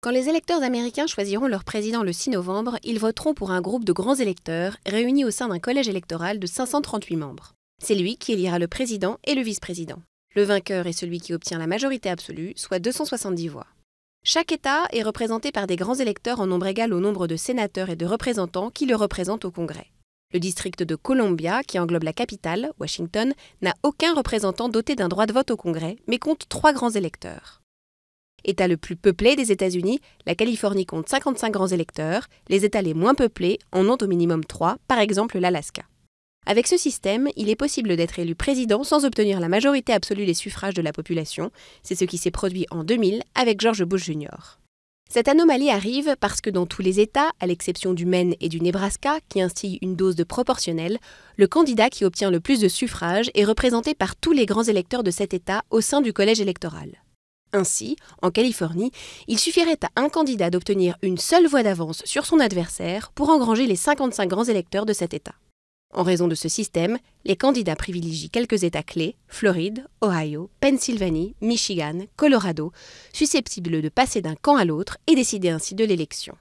Quand les électeurs américains choisiront leur président le 6 novembre, ils voteront pour un groupe de grands électeurs réunis au sein d'un collège électoral de 538 membres. C'est lui qui élira le président et le vice-président. Le vainqueur est celui qui obtient la majorité absolue, soit 270 voix. Chaque État est représenté par des grands électeurs en nombre égal au nombre de sénateurs et de représentants qui le représentent au Congrès. Le district de Columbia, qui englobe la capitale, Washington, n'a aucun représentant doté d'un droit de vote au Congrès, mais compte trois grands électeurs. État le plus peuplé des États-Unis, la Californie compte 55 grands électeurs, les États les moins peuplés en ont au minimum 3, par exemple l'Alaska. Avec ce système, il est possible d'être élu président sans obtenir la majorité absolue des suffrages de la population, c'est ce qui s'est produit en 2000 avec George Bush Jr. Cette anomalie arrive parce que dans tous les États, à l'exception du Maine et du Nebraska, qui instillent une dose de proportionnel, le candidat qui obtient le plus de suffrages est représenté par tous les grands électeurs de cet État au sein du collège électoral. Ainsi, en Californie, il suffirait à un candidat d'obtenir une seule voix d'avance sur son adversaire pour engranger les 55 grands électeurs de cet État. En raison de ce système, les candidats privilégient quelques États clés, Floride, Ohio, Pennsylvanie, Michigan, Colorado, susceptibles de passer d'un camp à l'autre et décider ainsi de l'élection.